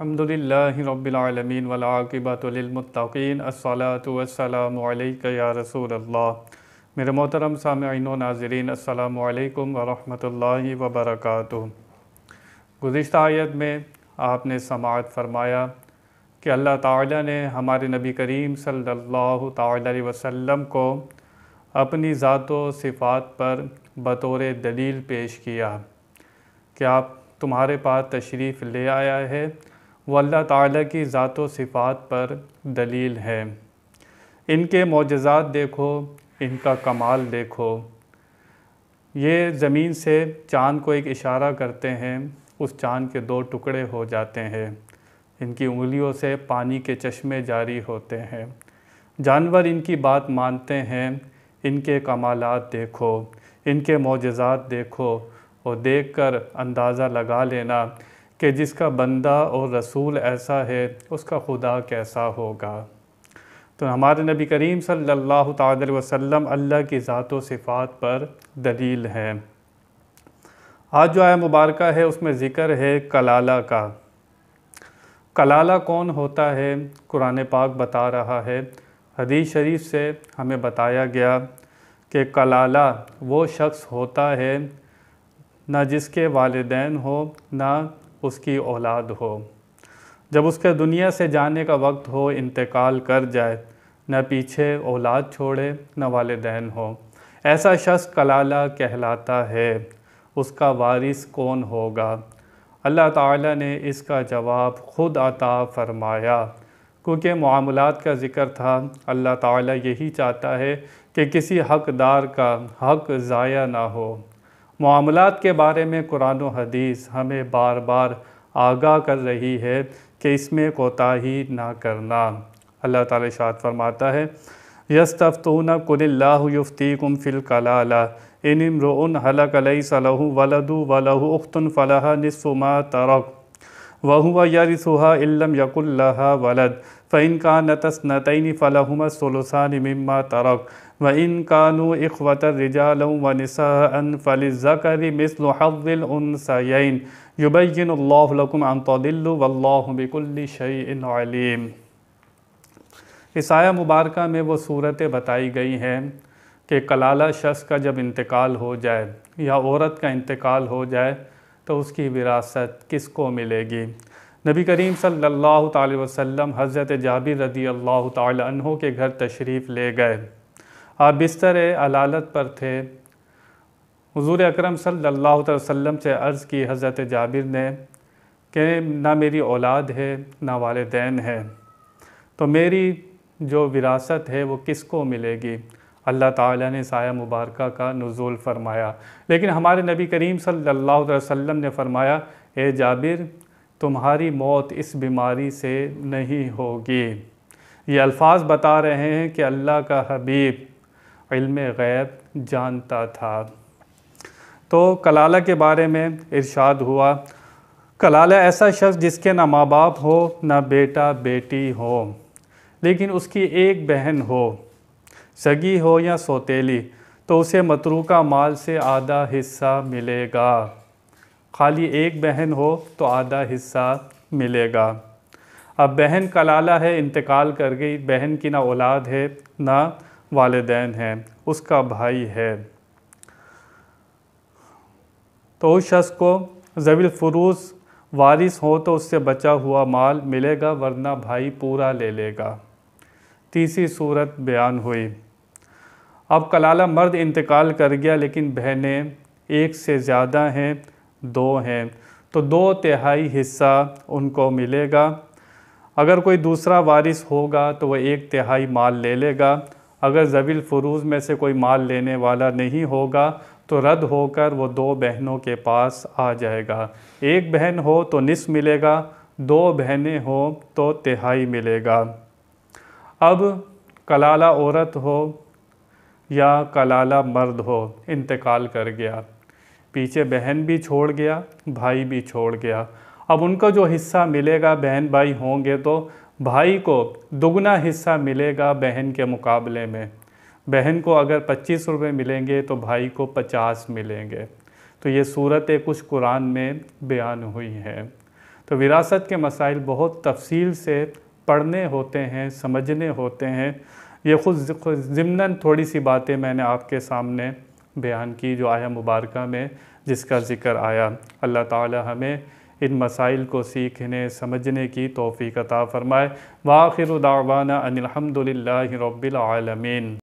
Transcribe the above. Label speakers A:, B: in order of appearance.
A: अल्हम्दुलिल्लाहिरब्बिलालमीन वलाकिबतुलिलमुत्तकीन अस्सलातु मेरे मोहतरम सामीन नाजरीन अल्लाम वालेकुम वरहमतुल्लाहि गुज्त आयत में आपने समात फरमाया कि अल्लाह ताला ने हमारे नबी करीम सल्ला वसम को अपनी ज़ात सिफ़ात पर बतौर दलील पेश किया कि आप तुम्हारे पास तशरीफ़ ले आया है वल्ला ताला की ज़ातो सिफ़ात पर दलील है इनके मोजात देखो इनका कमाल देखो ये ज़मीन से चाँद को एक इशारा करते हैं उस चाँद के दो टुकड़े हो जाते हैं इनकी उंगलियों से पानी के चश्मे जारी होते हैं जानवर इनकी बात मानते हैं इनके कमालत देखो इनके मोजात देखो और देखकर अंदाज़ा लगा लेना कि जिसका बंदा और रसूल ऐसा है उसका खुदा कैसा होगा तो हमारे नबी करीम सल्लल्लाहु अलैहि वसल्लम अल्लाह की ज़ात सिफ़ात पर दलील है आज जो आया मुबारक है उसमें ज़िक्र है कलाला का कलाला कौन होता है कुरान पाक बता रहा है हदीस शरीफ से हमें बताया गया कि कलाला वो शख्स होता है ना जिसके वालदेन हो ना उसकी औलाद हो जब उसके दुनिया से जाने का वक्त हो इंतकाल कर जाए न पीछे औलाद छोड़े न वालदेन हो ऐसा शख्स कलाला कहलाता है उसका वारिस कौन होगा अल्लाह ताला ने इसका जवाब ख़ुद अता फरमाया क्योंकि मामलात का ज़िक्र था अल्लाह ताला यही चाहता है कि किसी हकदार का हक ज़ाया ना हो मामलात के बारे में कुरान हदीस हमें बार बार आगाह कर रही है कि इसमें कोताही ना करना अल्लाह ताला शाद फरमाता है यस्तफ़तून फिल फ़िलकला इन इमरन हलक सलह वलदु वलहु उख्तन फ़लह निसमा तरक वहुआ यरिसुहा इल्लम यकुल्ला वलद फ़ैन का नतस नतनी फ़लहम सलोसान मम्मा तरक व इन कानू इखवतर रिजाल व नसन फ़लकर मिसल हज़िलसैन युबैनकम अनतल वल्लबिकुल्लिशैन ईसाया मुबारक में वो सूरतें बताई गई हैं कि कलाला शख्स का जब इंतकाल हो जाए या औरत का इंतकाल हो जाए तो उसकी विरासत किसको मिलेगी नबी करीम सल्लल्लाहु अलैहि वसल्लम हज़रत जाबिर रदी अल्लाह तहों के घर तशरीफ़ ले गए आप बिस्तर अलालत पर थे हज़ूर अक्रम सल्ला अलैहि से अर्ज़ की हज़रत जाबिर ने कि ना मेरी औलाद है ना वालदेन है तो मेरी जो विरासत है वो किसको मिलेगी अल्लाह ताला ने साया मुबारक का नज़ुल फ़रमाया लेकिन हमारे नबी करीम सल्लल्लाहु अलैहि वसल्लम ने फ़रमाया ए जाबिर तुम्हारी मौत इस बीमारी से नहीं होगी ये अल्फाज बता रहे हैं कि अल्लाह का हबीब इल्म गैब जानता था तो कलाला के बारे में इरशाद हुआ कलाला ऐसा शख्स जिसके ना माँ बाप हो ना बेटा बेटी हो लेकिन उसकी एक बहन हो सगी हो या सोतेली तो उसे मतरूका माल से आधा हिस्सा मिलेगा खाली एक बहन हो तो आधा हिस्सा मिलेगा अब बहन कलाला है इंतकाल कर गई बहन की ना औलाद है ना वालदेन है उसका भाई है तो उस शख्स को जवील फरूस वारिस हो तो उससे बचा हुआ माल मिलेगा वरना भाई पूरा ले लेगा तीसरी सूरत बयान हुई अब कलाला मर्द इंतकाल कर गया लेकिन बहनें एक से ज़्यादा हैं दो हैं तो दो तिहाई हिस्सा उनको मिलेगा अगर कोई दूसरा वारिस होगा तो वह एक तिहाई माल ले लेगा अगर जवील फ़रूज़ में से कोई माल लेने वाला नहीं होगा तो रद्द होकर वो दो बहनों के पास आ जाएगा एक बहन हो तो निस मिलेगा दो बहनें हो तो तिहाई मिलेगा अब कलाला औरत हो या कलाला मर्द हो इंतकाल कर गया पीछे बहन भी छोड़ गया भाई भी छोड़ गया अब उनका जो हिस्सा मिलेगा बहन भाई होंगे तो भाई को दुगना हिस्सा मिलेगा बहन के मुकाबले में बहन को अगर पच्चीस रुपये मिलेंगे तो भाई को पचास मिलेंगे तो ये सूरतें कुछ कुरान में बयान हुई हैं तो विरासत के मसाइल बहुत तफसील से पढ़ने होते हैं समझने होते हैं ये खुद ज़िमनन थोड़ी सी बातें मैंने आपके सामने बयान की जो आया मुबारक में जिसका ज़िक्र आया अल्लाह ताला हमें इन मसाइल को सीखने समझने की तोफ़ी कता फ़रमाए वाखिर दावाना अनिलहमदिल्ला रबालमीन